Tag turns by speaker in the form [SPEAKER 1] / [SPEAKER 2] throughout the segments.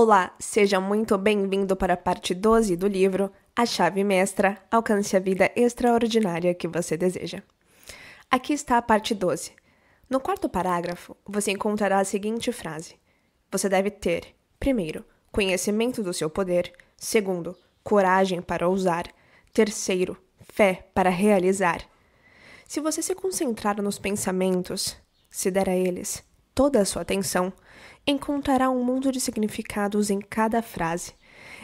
[SPEAKER 1] Olá, seja muito bem-vindo para a parte 12 do livro A Chave Mestra Alcance a Vida Extraordinária que Você Deseja. Aqui está a parte 12. No quarto parágrafo, você encontrará a seguinte frase: Você deve ter, primeiro, conhecimento do seu poder, segundo, coragem para ousar, terceiro, fé para realizar. Se você se concentrar nos pensamentos, se der a eles toda a sua atenção, encontrará um mundo de significados em cada frase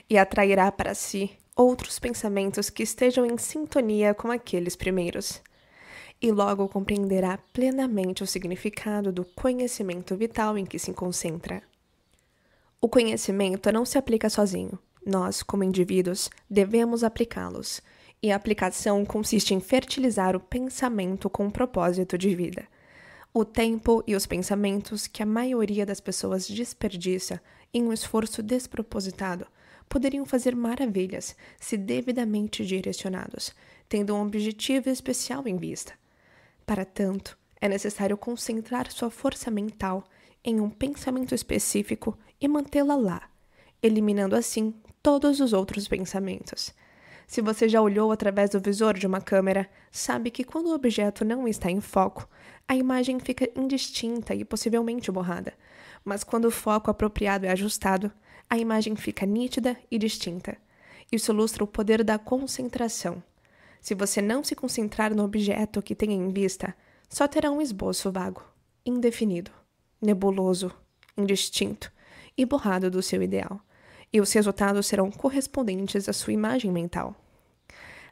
[SPEAKER 1] e atrairá para si outros pensamentos que estejam em sintonia com aqueles primeiros. E logo compreenderá plenamente o significado do conhecimento vital em que se concentra. O conhecimento não se aplica sozinho. Nós, como indivíduos, devemos aplicá-los. E a aplicação consiste em fertilizar o pensamento com o propósito de vida o tempo e os pensamentos que a maioria das pessoas desperdiça em um esforço despropositado poderiam fazer maravilhas se devidamente direcionados, tendo um objetivo especial em vista. Para tanto, é necessário concentrar sua força mental em um pensamento específico e mantê-la lá, eliminando assim todos os outros pensamentos. Se você já olhou através do visor de uma câmera, sabe que quando o objeto não está em foco, a imagem fica indistinta e possivelmente borrada. Mas quando o foco apropriado é ajustado, a imagem fica nítida e distinta. Isso ilustra o poder da concentração. Se você não se concentrar no objeto que tem em vista, só terá um esboço vago, indefinido, nebuloso, indistinto e borrado do seu ideal. E os resultados serão correspondentes à sua imagem mental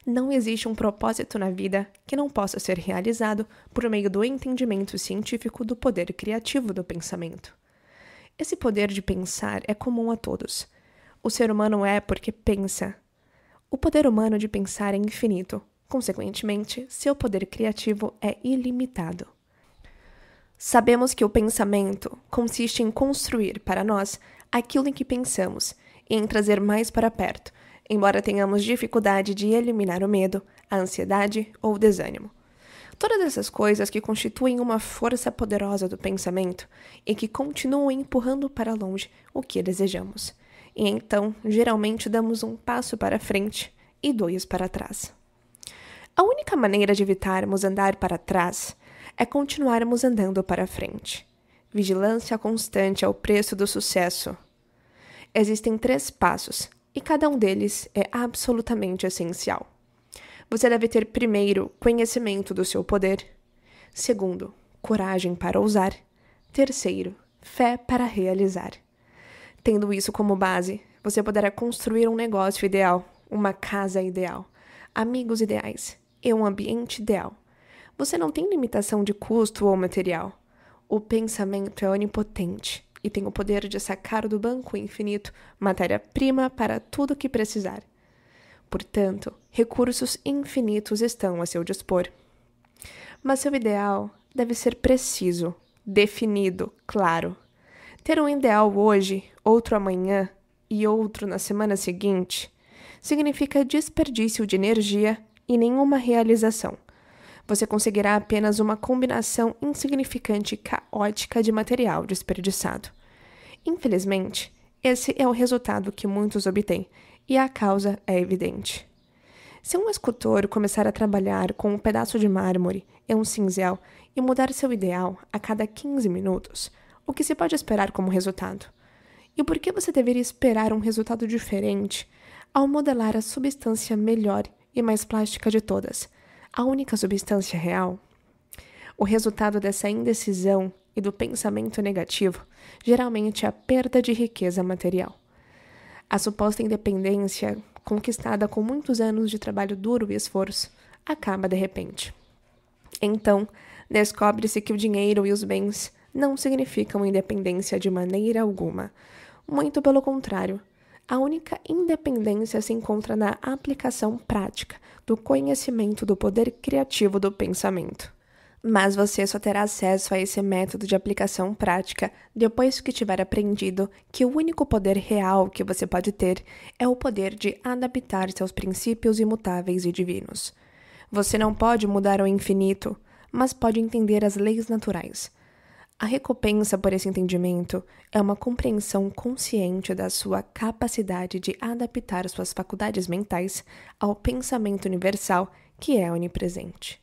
[SPEAKER 1] não existe um propósito na vida que não possa ser realizado por meio do entendimento científico do poder criativo do pensamento. Esse poder de pensar é comum a todos. O ser humano é porque pensa. O poder humano de pensar é infinito, consequentemente, seu poder criativo é ilimitado. Sabemos que o pensamento consiste em construir para nós aquilo em que pensamos e em trazer mais para perto, embora tenhamos dificuldade de eliminar o medo, a ansiedade ou o desânimo. Todas essas coisas que constituem uma força poderosa do pensamento e que continuam empurrando para longe o que desejamos. E então, geralmente, damos um passo para frente e dois para trás. A única maneira de evitarmos andar para trás é continuarmos andando para frente. Vigilância constante é o preço do sucesso. Existem três passos e cada um deles é absolutamente essencial. Você deve ter, primeiro, conhecimento do seu poder, segundo, coragem para ousar, terceiro, fé para realizar. Tendo isso como base, você poderá construir um negócio ideal, uma casa ideal, amigos ideais e um ambiente ideal. Você não tem limitação de custo ou material. O pensamento é onipotente e tem o poder de sacar do banco infinito matéria-prima para tudo que precisar. Portanto, recursos infinitos estão a seu dispor. Mas seu ideal deve ser preciso, definido, claro. Ter um ideal hoje, outro amanhã e outro na semana seguinte significa desperdício de energia e nenhuma realização você conseguirá apenas uma combinação insignificante e caótica de material desperdiçado. Infelizmente, esse é o resultado que muitos obtêm, e a causa é evidente. Se um escultor começar a trabalhar com um pedaço de mármore e um cinzel e mudar seu ideal a cada 15 minutos, o que se pode esperar como resultado? E por que você deveria esperar um resultado diferente ao modelar a substância melhor e mais plástica de todas, a única substância real? O resultado dessa indecisão e do pensamento negativo geralmente é a perda de riqueza material. A suposta independência, conquistada com muitos anos de trabalho duro e esforço, acaba de repente. Então, descobre-se que o dinheiro e os bens não significam independência de maneira alguma. Muito pelo contrário, a única independência se encontra na aplicação prática do conhecimento do poder criativo do pensamento. Mas você só terá acesso a esse método de aplicação prática depois que tiver aprendido que o único poder real que você pode ter é o poder de adaptar-se aos princípios imutáveis e divinos. Você não pode mudar o infinito, mas pode entender as leis naturais a recompensa por esse entendimento é uma compreensão consciente da sua capacidade de adaptar suas faculdades mentais ao pensamento universal que é onipresente.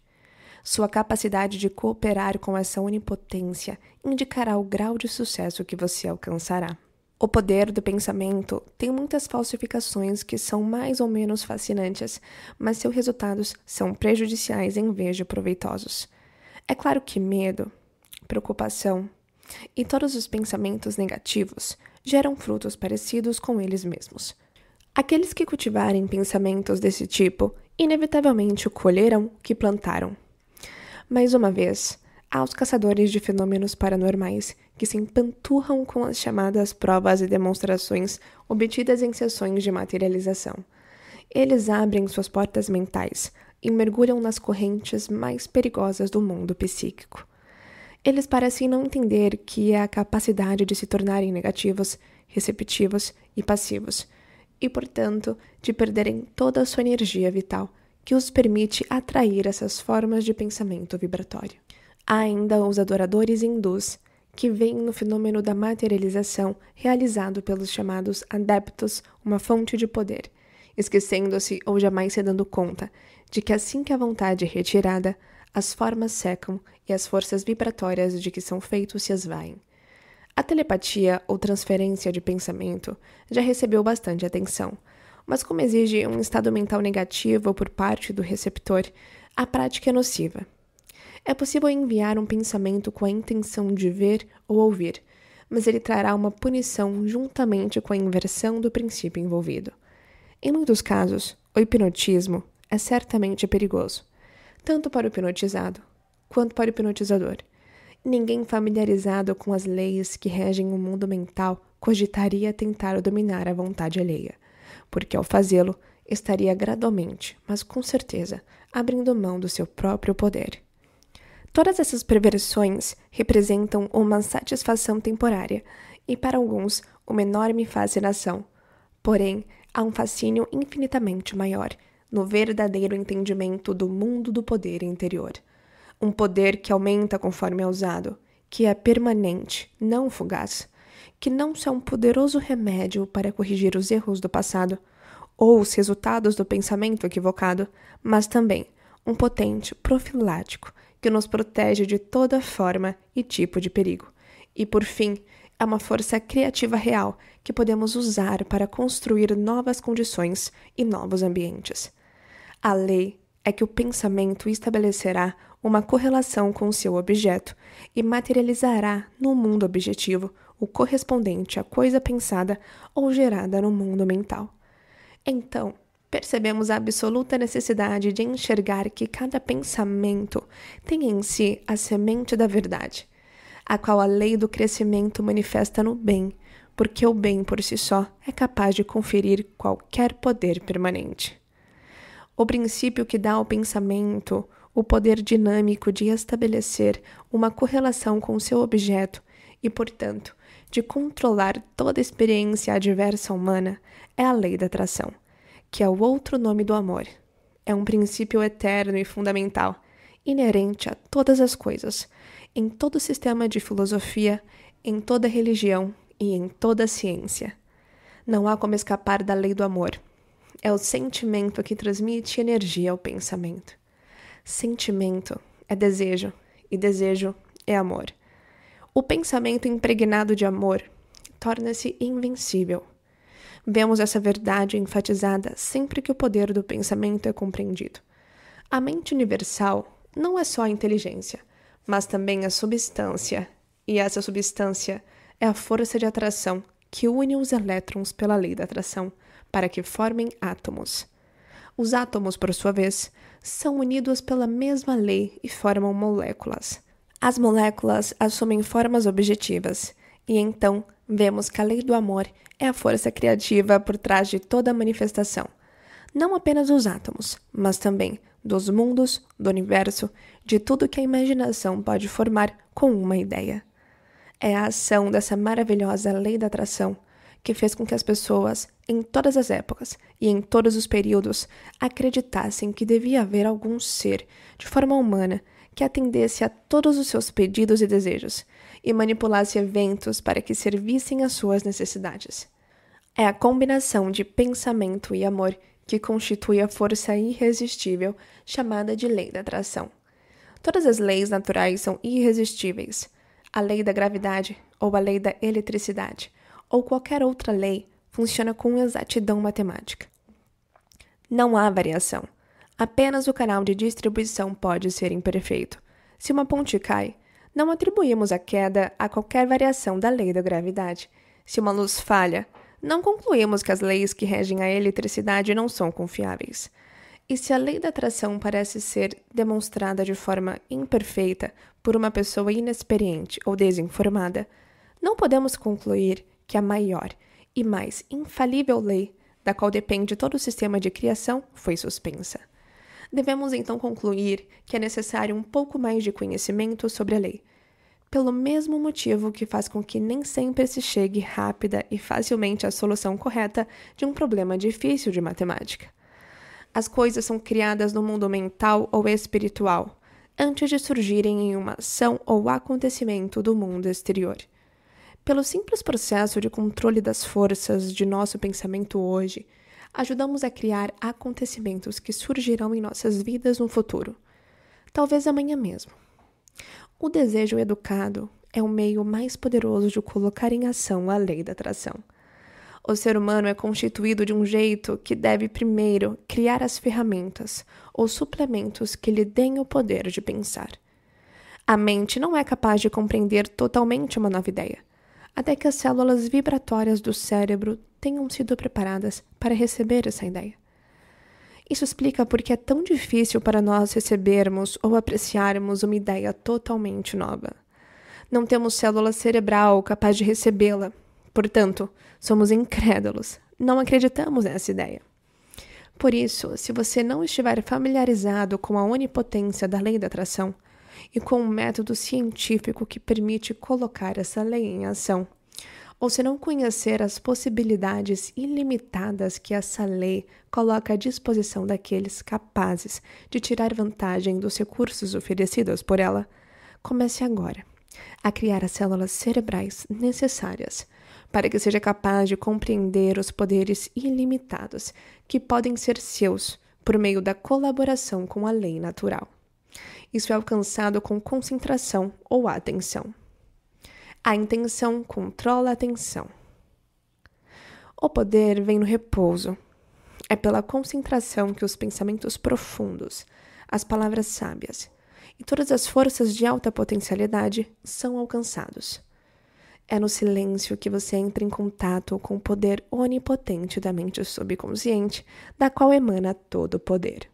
[SPEAKER 1] Sua capacidade de cooperar com essa onipotência indicará o grau de sucesso que você alcançará. O poder do pensamento tem muitas falsificações que são mais ou menos fascinantes, mas seus resultados são prejudiciais em vez de proveitosos. É claro que medo, preocupação. E todos os pensamentos negativos geram frutos parecidos com eles mesmos. Aqueles que cultivarem pensamentos desse tipo inevitavelmente colherão o que plantaram. Mais uma vez, há os caçadores de fenômenos paranormais que se empanturram com as chamadas provas e demonstrações obtidas em sessões de materialização. Eles abrem suas portas mentais e mergulham nas correntes mais perigosas do mundo psíquico. Eles parecem não entender que é a capacidade de se tornarem negativos, receptivos e passivos, e, portanto, de perderem toda a sua energia vital, que os permite atrair essas formas de pensamento vibratório. Há ainda os adoradores hindus, que veem no fenômeno da materialização realizado pelos chamados adeptos uma fonte de poder, esquecendo-se ou jamais se dando conta de que assim que a vontade é retirada, as formas secam e as forças vibratórias de que são feitos se esvaem. A telepatia, ou transferência de pensamento, já recebeu bastante atenção, mas como exige um estado mental negativo por parte do receptor, a prática é nociva. É possível enviar um pensamento com a intenção de ver ou ouvir, mas ele trará uma punição juntamente com a inversão do princípio envolvido. Em muitos casos, o hipnotismo é certamente perigoso tanto para o hipnotizado quanto para o hipnotizador. Ninguém familiarizado com as leis que regem o mundo mental cogitaria tentar dominar a vontade alheia, porque ao fazê-lo, estaria gradualmente, mas com certeza, abrindo mão do seu próprio poder. Todas essas perversões representam uma satisfação temporária e, para alguns, uma enorme fascinação. Porém, há um fascínio infinitamente maior no verdadeiro entendimento do mundo do poder interior. Um poder que aumenta conforme é usado, que é permanente, não fugaz, que não é um poderoso remédio para corrigir os erros do passado ou os resultados do pensamento equivocado, mas também um potente profilático que nos protege de toda forma e tipo de perigo. E por fim, é uma força criativa real que podemos usar para construir novas condições e novos ambientes. A lei é que o pensamento estabelecerá uma correlação com seu objeto e materializará no mundo objetivo o correspondente à coisa pensada ou gerada no mundo mental. Então, percebemos a absoluta necessidade de enxergar que cada pensamento tem em si a semente da verdade, a qual a lei do crescimento manifesta no bem, porque o bem por si só é capaz de conferir qualquer poder permanente o princípio que dá ao pensamento o poder dinâmico de estabelecer uma correlação com seu objeto e, portanto, de controlar toda experiência adversa humana é a lei da atração, que é o outro nome do amor. É um princípio eterno e fundamental, inerente a todas as coisas, em todo sistema de filosofia, em toda religião e em toda ciência. Não há como escapar da lei do amor é o sentimento que transmite energia ao pensamento. Sentimento é desejo e desejo é amor. O pensamento impregnado de amor torna-se invencível. Vemos essa verdade enfatizada sempre que o poder do pensamento é compreendido. A mente universal não é só a inteligência, mas também a substância, e essa substância é a força de atração que une os elétrons pela lei da atração para que formem átomos. Os átomos, por sua vez, são unidos pela mesma lei e formam moléculas. As moléculas assumem formas objetivas, e então vemos que a lei do amor é a força criativa por trás de toda manifestação, não apenas dos átomos, mas também dos mundos, do universo, de tudo que a imaginação pode formar com uma ideia. É a ação dessa maravilhosa lei da atração que fez com que as pessoas, em todas as épocas e em todos os períodos, acreditassem que devia haver algum ser, de forma humana, que atendesse a todos os seus pedidos e desejos e manipulasse eventos para que servissem às suas necessidades. É a combinação de pensamento e amor que constitui a força irresistível chamada de lei da atração. Todas as leis naturais são irresistíveis. A lei da gravidade ou a lei da eletricidade, ou qualquer outra lei funciona com exatidão matemática. Não há variação. Apenas o canal de distribuição pode ser imperfeito. Se uma ponte cai, não atribuímos a queda a qualquer variação da lei da gravidade. Se uma luz falha, não concluímos que as leis que regem a eletricidade não são confiáveis. E se a lei da atração parece ser demonstrada de forma imperfeita por uma pessoa inexperiente ou desinformada, não podemos concluir que a maior e mais infalível lei, da qual depende todo o sistema de criação, foi suspensa. Devemos então concluir que é necessário um pouco mais de conhecimento sobre a lei, pelo mesmo motivo que faz com que nem sempre se chegue rápida e facilmente à solução correta de um problema difícil de matemática. As coisas são criadas no mundo mental ou espiritual, antes de surgirem em uma ação ou acontecimento do mundo exterior. Pelo simples processo de controle das forças de nosso pensamento hoje, ajudamos a criar acontecimentos que surgirão em nossas vidas no futuro, talvez amanhã mesmo. O desejo educado é o meio mais poderoso de colocar em ação a lei da atração. O ser humano é constituído de um jeito que deve primeiro criar as ferramentas ou suplementos que lhe deem o poder de pensar. A mente não é capaz de compreender totalmente uma nova ideia até que as células vibratórias do cérebro tenham sido preparadas para receber essa ideia. Isso explica por que é tão difícil para nós recebermos ou apreciarmos uma ideia totalmente nova. Não temos célula cerebral capaz de recebê-la, portanto, somos incrédulos, não acreditamos nessa ideia. Por isso, se você não estiver familiarizado com a onipotência da lei da atração, e com um método científico que permite colocar essa lei em ação. Ou se não conhecer as possibilidades ilimitadas que essa lei coloca à disposição daqueles capazes de tirar vantagem dos recursos oferecidos por ela, comece agora a criar as células cerebrais necessárias para que seja capaz de compreender os poderes ilimitados que podem ser seus por meio da colaboração com a lei natural isso é alcançado com concentração ou atenção. A intenção controla a atenção. O poder vem no repouso. É pela concentração que os pensamentos profundos, as palavras sábias e todas as forças de alta potencialidade são alcançados. É no silêncio que você entra em contato com o poder onipotente da mente subconsciente, da qual emana todo o poder.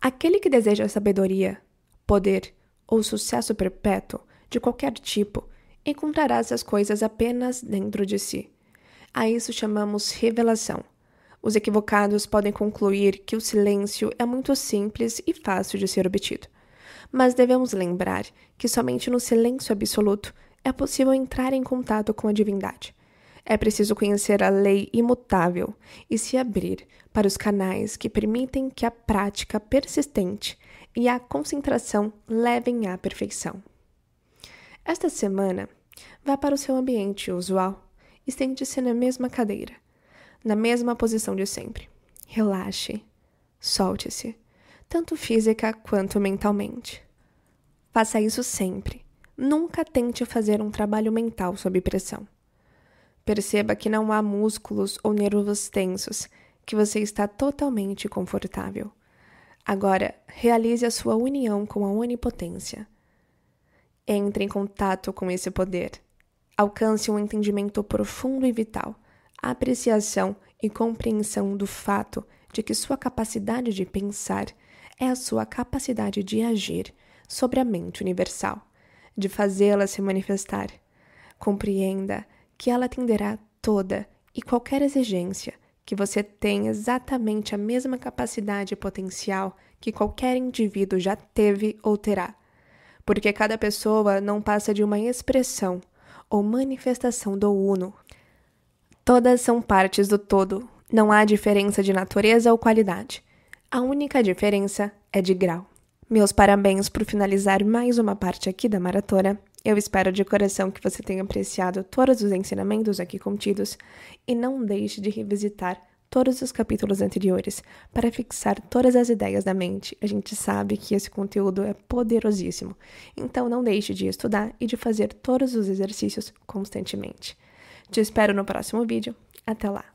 [SPEAKER 1] Aquele que deseja sabedoria, poder ou sucesso perpétuo de qualquer tipo encontrará essas coisas apenas dentro de si. A isso chamamos revelação. Os equivocados podem concluir que o silêncio é muito simples e fácil de ser obtido. Mas devemos lembrar que somente no silêncio absoluto é possível entrar em contato com a divindade. É preciso conhecer a lei imutável e se abrir para os canais que permitem que a prática persistente e a concentração levem à perfeição. Esta semana, vá para o seu ambiente usual e sente-se na mesma cadeira, na mesma posição de sempre. Relaxe, solte-se, tanto física quanto mentalmente. Faça isso sempre. Nunca tente fazer um trabalho mental sob pressão. Perceba que não há músculos ou nervos tensos, que você está totalmente confortável. Agora, realize a sua união com a onipotência. Entre em contato com esse poder. Alcance um entendimento profundo e vital, apreciação e compreensão do fato de que sua capacidade de pensar é a sua capacidade de agir sobre a mente universal, de fazê-la se manifestar. Compreenda que ela atenderá toda e qualquer exigência, que você tem exatamente a mesma capacidade e potencial que qualquer indivíduo já teve ou terá. Porque cada pessoa não passa de uma expressão ou manifestação do uno. Todas são partes do todo, não há diferença de natureza ou qualidade. A única diferença é de grau. Meus parabéns por finalizar mais uma parte aqui da maratona. Eu espero de coração que você tenha apreciado todos os ensinamentos aqui contidos e não deixe de revisitar todos os capítulos anteriores para fixar todas as ideias da mente. A gente sabe que esse conteúdo é poderosíssimo, então não deixe de estudar e de fazer todos os exercícios constantemente. Te espero no próximo vídeo. Até lá!